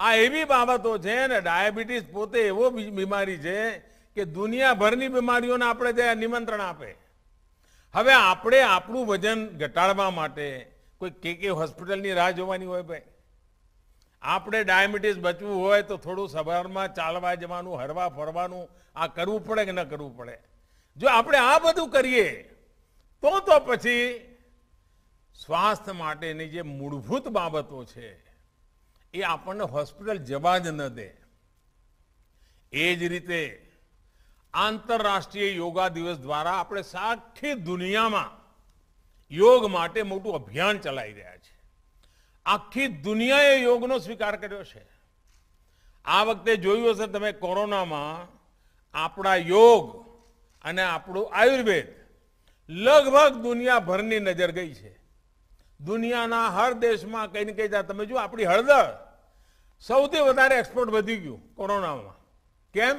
આ એવી બાબતો છે ને ડાયાબિટીસ પોતે એવો બીમારી છે કે દુનિયાભરની બીમારીઓને આપણે જે નિમંત્રણ આપે હવે આપણે આપણું વજન ઘટાડવા માટે કોઈ કે કે હોસ્પિટલની રાહ જોવાની હોય ભાઈ આપણે ડાયાબિટીસ બચવું હોય તો થોડું સવારમાં ચાલવા જવાનું હરવા ફરવાનું આ કરવું પડે કે ન કરવું પડે જો આપણે આ બધું કરીએ તો તો પછી સ્વાસ્થ્ય માટેની જે મૂળભૂત બાબતો છે એ આપણને હોસ્પિટલ જવા જ ન દે એ જ રીતે આંતરરાષ્ટ્રીય યોગા દિવસ દ્વારા આપણે આખી દુનિયામાં યોગ માટે મોટું અભિયાન ચલાવી રહ્યા છે આખી દુનિયાએ યોગનો સ્વીકાર કર્યો છે આ વખતે જોયું હશે તમે કોરોનામાં આપણા યોગ અને આપણું આયુર્વેદ લગભગ દુનિયાભરની નજર ગઈ છે દુનિયાના હર દેશમાં કંઈ ને કંઈ જાય તમે જો આપણી હળદર સૌથી વધારે એક્સપોર્ટ વધી ગયું કોરોનામાં કેમ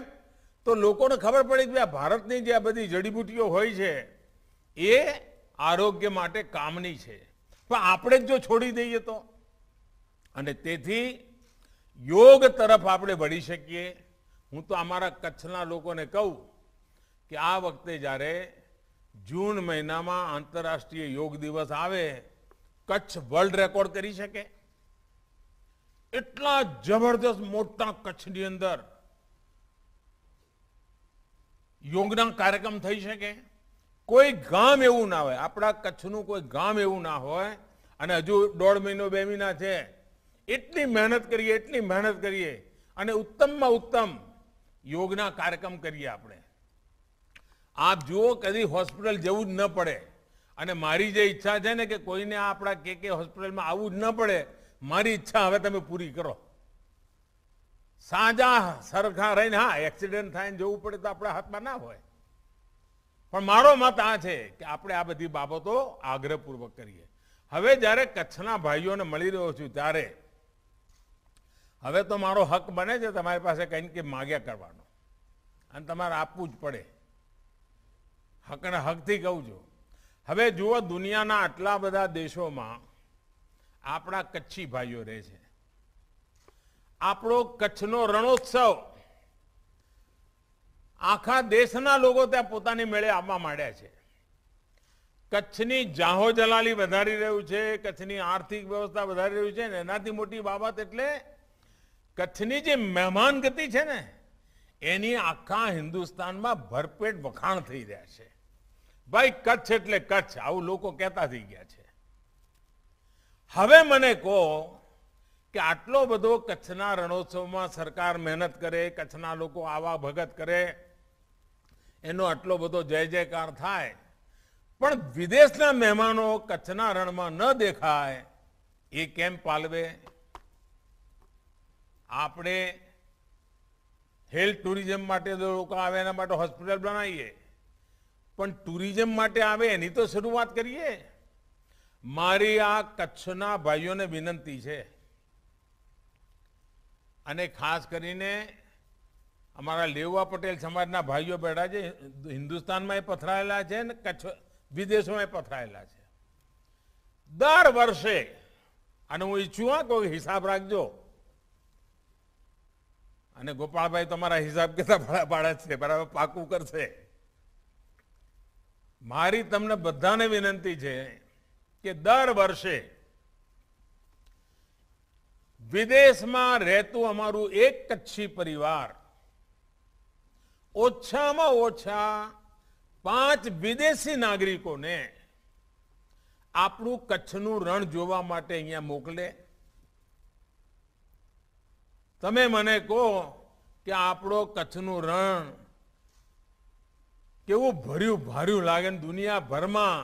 તો લોકોને ખબર પડી કે આ ભારતની જે આ બધી જડીબુટીઓ હોય છે એ આરોગ્ય માટે કામની છે પણ આપણે જ જો છોડી દઈએ તો અને તેથી યોગ તરફ આપણે વળી શકીએ હું તો અમારા કચ્છના લોકોને કહું કે આ વખતે જ્યારે જૂન મહિનામાં આંતરરાષ્ટ્રીય યોગ દિવસ આવે કચ્છ વર્લ્ડ રેકોર્ડ કરી શકે એટલા જબરદસ્ત મોટા કચ્છની અંદર યોગના કાર્યક્રમ થઈ શકે કોઈ ગામ એવું ના હોય આપણા કચ્છનું કોઈ ગામ એવું ના હોય અને હજુ દોઢ મહિનો બે મહિના છે એટલી મહેનત કરીએ એટલી મહેનત કરીએ અને ઉત્તમમાં ઉત્તમ યોગના કાર્યક્રમ કરીએ આપણે આપ જુઓ કદી હોસ્પિટલ જવું જ ન પડે અને મારી જે ઈચ્છા છે ને કે કોઈને આપણા કે કે હોસ્પિટલમાં આવવું જ ન પડે મારી ઈચ્છા હવે તમે પૂરી કરો સાજા સરખા રહીને હા એક્સિડન્ટ થાય ને જવું પડે તો આપણા હાથમાં ના હોય પણ મારો મત આ છે કે આપણે આ બધી બાબતો આગ્રહપૂર્વક કરીએ હવે જ્યારે કચ્છના ભાઈઓને મળી રહ્યો છું ત્યારે હવે તો મારો હક બને છે તમારી પાસે કંઈ કે માગ્યા કરવાનો અને તમારે આપવું જ પડે હકને હકથી કહું છું હવે જુઓ દુનિયાના આટલા બધા દેશોમાં આપણા કચ્છી ભાઈઓ રહે છે આપણો કચ્છનો રણોત્સવ આખા દેશના લોકો ત્યાં પોતાની મેળે આવવા માંડ્યા છે કચ્છની જાહો જલાલી વધારી રહ્યું છે કચ્છની આર્થિક વ્યવસ્થા વધારી રહ્યું છે ને એનાથી મોટી બાબત એટલે કચ્છની જે મહેમાન ગતિ છે ને એની આખા હિન્દુસ્તાનમાં ભરપેટ વખાણ થઈ રહ્યા છે ભાઈ કચ્છ એટલે કચ્છ આવું લોકો કહેતા થઈ ગયા છે હવે મને કહો કે આટલો બધો કચ્છના રણોત્સવમાં સરકાર મહેનત કરે કચ્છના લોકો આવા ભગત કરે એનો આટલો બધો જય જયકાર થાય પણ વિદેશના મહેમાનો કચ્છના રણમાં ન દેખાય એ કેમ પાલવે આપણે હેલ્થ ટુરિઝમ માટે લોકો આવે એના માટે હોસ્પિટલ બનાવીએ પણ ટુરિઝમ માટે આવે એની તો શરૂઆત કરીએ મારી આ કચ્છના ભાઈઓને વિનંતી છે અને ખાસ કરીને અમારા લેવા પટેલ સમાજના ભાઈઓ બેઠા છે હિન્દુસ્તાનમાં એ પથરાયેલા છે અને કચ્છ વિદેશોમાં એ પથરાયેલા છે દર વર્ષે અને હું ઈચ્છું આ કોઈ હિસાબ રાખજો અને ગોપાળભાઈ તમારા હિસાબ કેતા ભાડા ભાડા છે બરાબર પાકું કરશે મારી તમને બધાને વિનંતી છે કે દર વર્ષે વિદેશમાં રહેતું અમારું એક કચ્છી પરિવાર ઓછામાં ઓછા પાંચ વિદેશી નાગરિકોને આપણું કચ્છનું રણ જોવા માટે અહીંયા મોકલે તમે મને કહો કે આપણો કચ્છનું રણ કેવું ભર્યું ભાર્યું લાગે ને દુનિયાભરમાં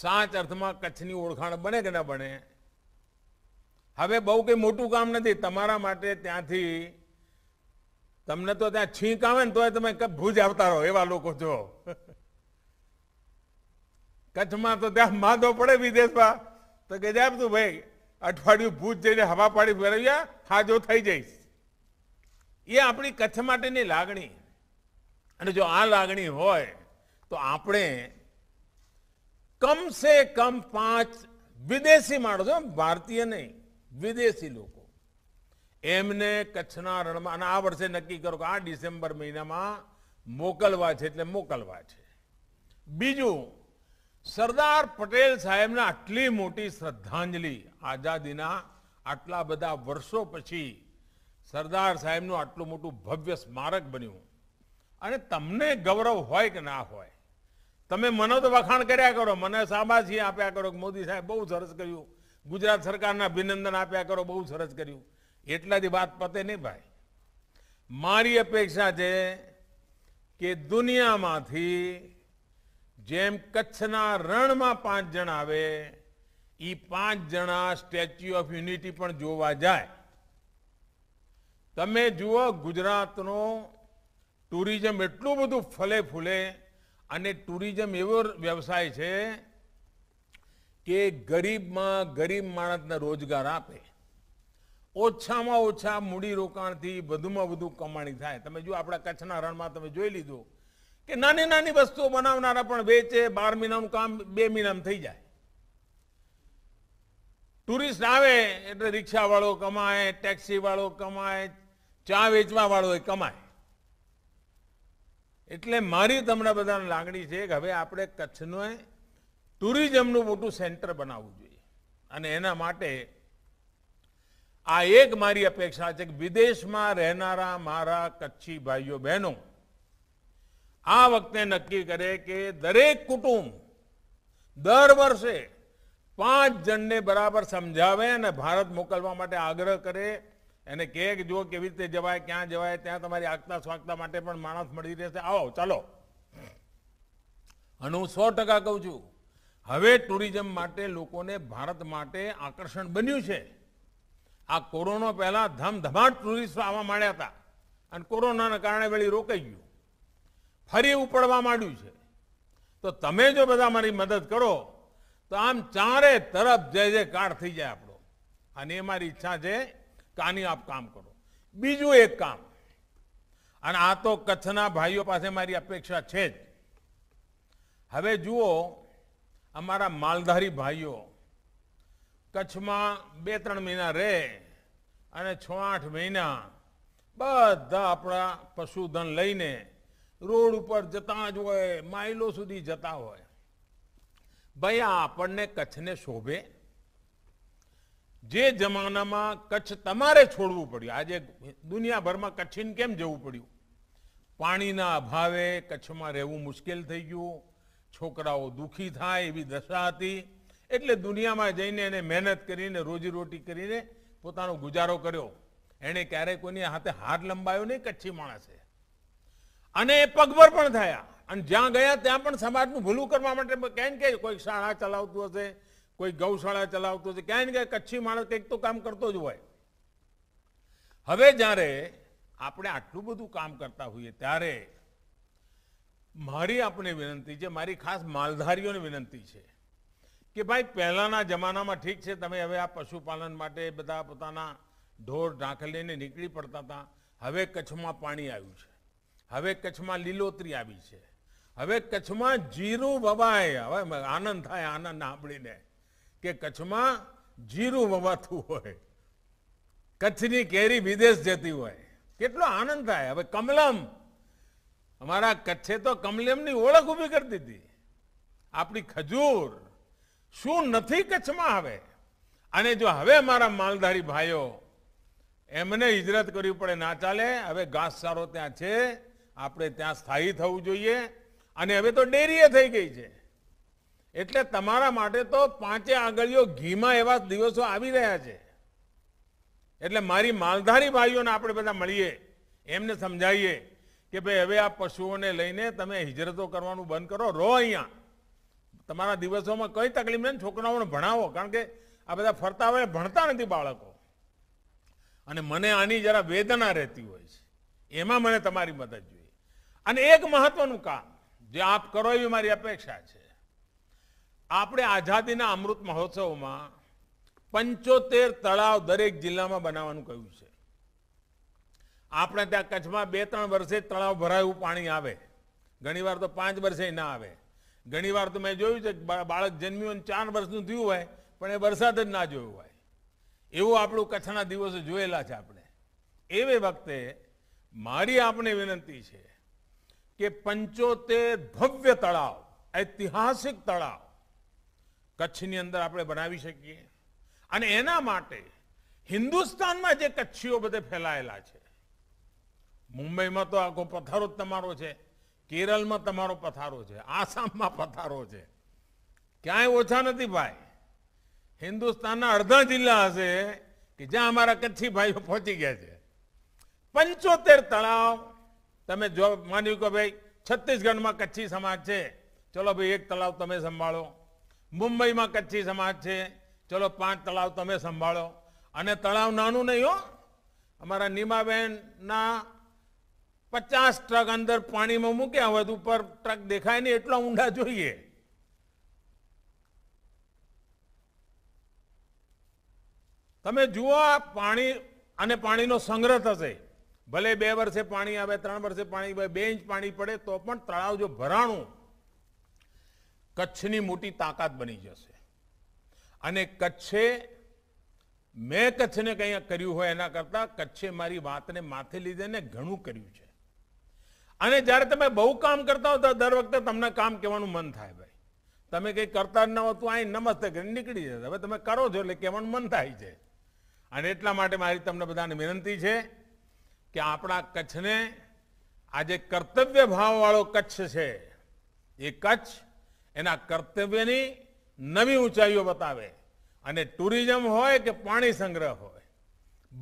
સાચ અર્થમાં કચ્છની ઓળખાણ બને કે ના બને હવે બહુ કંઈ મોટું કામ નથી તમારા માટે ત્યાંથી તમને તો ત્યાં છીંક આવે ને તોય તમે ભુજ આવતા રહો એવા લોકો છો કચ્છમાં તો ત્યાં માધો પડે વિદેશમાં તો કે જાય તું ભાઈ અઠવાડિયું ભૂજ જઈને હવા પાડી ફેરવ્યા હાજો થઈ જઈશ એ આપણી કચ્છ માટેની લાગણી અને જો આ લાગણી હોય તો આપણે કમસે કમ પાંચ વિદેશી માણસો ભારતીય નહીં વિદેશી લોકો એમને કચ્છના રણમાં અને આ વર્ષે નક્કી કરો કે આ ડિસેમ્બર મહિનામાં મોકલવા છે એટલે મોકલવા છે બીજું સરદાર પટેલ સાહેબને આટલી મોટી શ્રદ્ધાંજલિ આઝાદીના આટલા બધા વર્ષો પછી સરદાર સાહેબનું આટલું મોટું ભવ્ય સ્મારક બન્યું અને તમને ગૌરવ હોય કે ના હોય તમે મનો તો વખાણ કર્યા કરો મને શાબાશી આપ્યા કરો મોદી સાહેબ બહુ સરસ કર્યું ગુજરાત સરકારના અભિનંદન આપ્યા કરો બહુ સરસ કર્યું એટલાથી વાત પતે નહીં ભાઈ મારી અપેક્ષા છે કે દુનિયામાંથી જેમ કચ્છના રણમાં પાંચ જણા આવે એ પાંચ જણા સ્ટેચ્યુ ઓફ યુનિટી પણ જોવા જાય તમે જુઓ ગુજરાતનો ટુરિઝમ એટલું બધું ફલે ફૂલે અને ટુરિઝમ એવો વ્યવસાય છે કે ગરીબમાં ગરીબ માણસને રોજગાર આપે ઓછામાં ઓછા મૂડી રોકાણથી વધુમાં વધુ કમાણી થાય તમે જો આપણા કચ્છના રણમાં તમે જોઈ લીધો કે નાની નાની વસ્તુઓ બનાવનારા પણ વેચે બાર મહિનાનું કામ બે મહિનામાં થઈ જાય ટુરિસ્ટ આવે એટલે રિક્ષાવાળો કમાય ટેક્સીવાળો કમાય ચા વેચવાવાળો એ કમાય એટલે મારી તમને બધાને લાગણી છે કે હવે આપણે કચ્છનું ટુરિઝમનું મોટું સેન્ટર બનાવવું જોઈએ અને એના માટે આ એક મારી અપેક્ષા છે કે વિદેશમાં રહેનારા મારા કચ્છી ભાઈઓ બહેનો આ વખતે નક્કી કરે કે દરેક કુટુંબ દર વર્ષે પાંચ જણને બરાબર સમજાવે અને ભારત મોકલવા માટે આગ્રહ કરે એને કે જો કેવી રીતે જવાય ક્યાં જવાય ત્યાં તમારી આગતા સ્વાગતા માટે પણ માણસ મળી રહેશે આવો ચાલો અને હું સો ટકા કહું છું હવે ટુરિઝમ માટે લોકોને ભારત માટે આકર્ષણ બન્યું છે આ કોરોનો પહેલાં ધમધમાટ ટુરિસ્ટ આવવા માંડ્યા હતા અને કોરોનાના કારણે વળી રોકાઈ ગયું ફરી ઉપડવા માંડ્યું છે તો તમે જો બધા મારી મદદ કરો તો આમ ચારે તરફ જય જયકાર થઈ જાય આપણો અને એ મારી ઈચ્છા છે કાની આપ કામ કરો બીજું એક કામ અને આ તો કચ્છના ભાઈઓ પાસે મારી અપેક્ષા છે જ હવે જુઓ અમારા માલધારી ભાઈઓ કચ્છમાં બે ત્રણ મહિના રહે અને છ આઠ મહિના બધા આપણા પશુધન લઈને રોડ ઉપર જતા જ હોય માઇલો સુધી જતા હોય ભાઈ આપણને કચ્છને શોભે જે જમાનામાં કચ્છ તમારે છોડવું પડ્યું આજે દુનિયાભરમાં કચ્છીને કેમ જવું પડ્યું પાણીના અભાવે કચ્છમાં રહેવું મુશ્કેલ થઈ ગયું છોકરાઓ દુઃખી થાય એવી દશા હતી એટલે દુનિયામાં જઈને એને મહેનત કરીને રોજીરોટી કરીને પોતાનો ગુજારો કર્યો એણે ક્યારેય કોઈની હાથે હાર લંબાયો નહીં કચ્છી માણસે અને એ પગભર પણ થયા અને જ્યાં ગયા ત્યાં પણ સમાજનું ભૂલું કરવા માટે કેમ કે કોઈ શાળા ચલાવતું હશે કોઈ ગૌશાળા ચલાવતો છે ક્યાંય ને ક્યાંય કચ્છી માણસ કંઈક તો કામ કરતો જ હોય હવે જ્યારે આપણે આટલું બધું કામ કરતા હોઈએ ત્યારે મારી આપણે વિનંતી છે મારી ખાસ માલધારીઓને વિનંતી છે કે ભાઈ પહેલાંના જમાનામાં ઠીક છે તમે હવે આ પશુપાલન માટે બધા પોતાના ઢોર ઢાંખલ લઈને નીકળી પડતા હતા હવે કચ્છમાં પાણી આવ્યું છે હવે કચ્છમાં લીલોતરી આવી છે હવે કચ્છમાં જીરું બબાય હવે આનંદ થાય આનંદ સાંભળીને કે કચ્છમાં જીરું વવાતું હોય કચ્છની કેરી વિદેશ જતી હોય કેટલો આનંદ થાય હવે કમલમ અમારા કચ્છે તો કમલમની ઓળખ ઊભી કરી દીધી આપણી ખજૂર શું નથી કચ્છમાં હવે અને જો હવે મારા માલધારી ભાઈઓ એમને હિજરત કરવી પડે ના ચાલે હવે ઘાસ સારો ત્યાં છે આપણે ત્યાં સ્થાયી થવું જોઈએ અને હવે તો ડેરીએ થઈ ગઈ છે એટલે તમારા માટે તો પાંચે આંગળીઓ ઘીમાં એવા દિવસો આવી રહ્યા છે એટલે મારી માલધારી ભાઈઓને આપણે બધા મળીએ એમને સમજાવીએ કે ભાઈ હવે આ પશુઓને લઈને તમે હિજરતો કરવાનું બંધ કરો રહો અહીંયા તમારા દિવસોમાં કંઈ તકલીફ નહીં છોકરાઓને ભણાવો કારણ કે આ બધા ફરતા હોય ભણતા નથી બાળકો અને મને આની જરા વેદના રહેતી હોય છે એમાં મને તમારી મદદ જોઈએ અને એક મહત્વનું કામ જે આપ કરો એવી મારી અપેક્ષા છે આપણે આઝાદીના અમૃત મહોત્સવમાં પંચોતેર તળાવ દરેક જિલ્લામાં બનાવવાનું કહ્યું છે આપણે ત્યાં કચ્છમાં બે ત્રણ વર્ષે તળાવ ભરાયું પાણી આવે ઘણીવાર તો પાંચ વર્ષે ના આવે ઘણીવાર તો મેં જોયું છે બાળક જન્મ્યું અને ચાર વર્ષનું થયું હોય પણ એ વરસાદ જ ના જોયું હોય એવું આપણું કચ્છના દિવસો જોયેલા છે આપણે એવી વખતે મારી આપને વિનંતી છે કે પંચોતેર ભવ્ય તળાવ ઐતિહાસિક તળાવ કચ્છની અંદર આપણે બનાવી શકીએ અને એના માટે હિન્દુસ્તાનમાં જે કચ્છીઓ બધે ફેલાયેલા છે મુંબઈમાં તો આખો પથારો જ તમારો છે કેરળમાં તમારો પથારો છે આસામમાં પથારો છે ક્યાંય ઓછા નથી ભાઈ હિન્દુસ્તાનના અડધા જિલ્લા હશે કે જ્યાં અમારા કચ્છી ભાઈઓ પહોંચી ગયા છે પંચોતેર તળાવ તમે જો માન્યું કે ભાઈ છત્તીસગઢમાં કચ્છી સમાજ છે ચલો ભાઈ એક તળાવ તમે સંભાળો મુંબઈમાં કચ્છી સમાજ છે ચલો પાંચ તળાવ તમે સંભાળો અને તળાવ નાનું નહીં હો અમારા નીમાબેનના પચાસ ટ્રક અંદર પાણીમાં મૂક્યા હોય તો ઉપર ટ્રક દેખાય નહીં એટલા ઊંડા જોઈએ તમે જુઓ પાણી અને પાણીનો સંગ્રહ થશે ભલે બે વર્ષે પાણી આવે ત્રણ વર્ષે પાણી આવે બે ઇંચ પાણી પડે તો પણ તળાવ જો ભરાણું કચ્છની મોટી તાકાત બની જશે અને કચ્છે મેં કચ્છને કંઈ કર્યું હોય એના કરતાં કચ્છે મારી વાતને માથે લીધે ને ઘણું કર્યું છે અને જ્યારે તમે બહુ કામ કરતા હો તો દર વખતે તમને કામ કહેવાનું મન થાય ભાઈ તમે કંઈ કરતા જ ન હો તો અહીં નમસ્તે કરીને નીકળી જશે હવે તમે કરો છો એટલે કહેવાનું મન થાય છે અને એટલા માટે મારી તમને બધાને વિનંતી છે કે આપણા કચ્છને આજે કર્તવ્ય ભાવવાળો કચ્છ છે એ કચ્છ એના કર્તવ્યની નવી ઊંચાઈઓ બતાવે અને ટુરિઝમ હોય કે પાણી સંગ્રહ હોય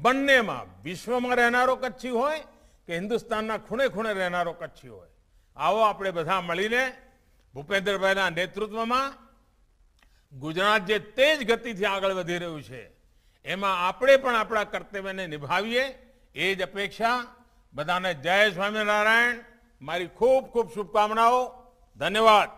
બંનેમાં વિશ્વમાં રહેનારો કચ્છી હોય કે હિન્દુસ્તાનના ખૂણે ખૂણે રહેનારો કચ્છી હોય આવો આપણે બધા મળીને ભૂપેન્દ્રભાઈના નેતૃત્વમાં ગુજરાત જે તેજ ગતિથી આગળ વધી રહ્યું છે એમાં આપણે પણ આપણા કર્તવ્યને નિભાવીએ એ જ અપેક્ષા બધાને જય સ્વામિનારાયણ મારી ખૂબ ખૂબ શુભકામનાઓ ધન્યવાદ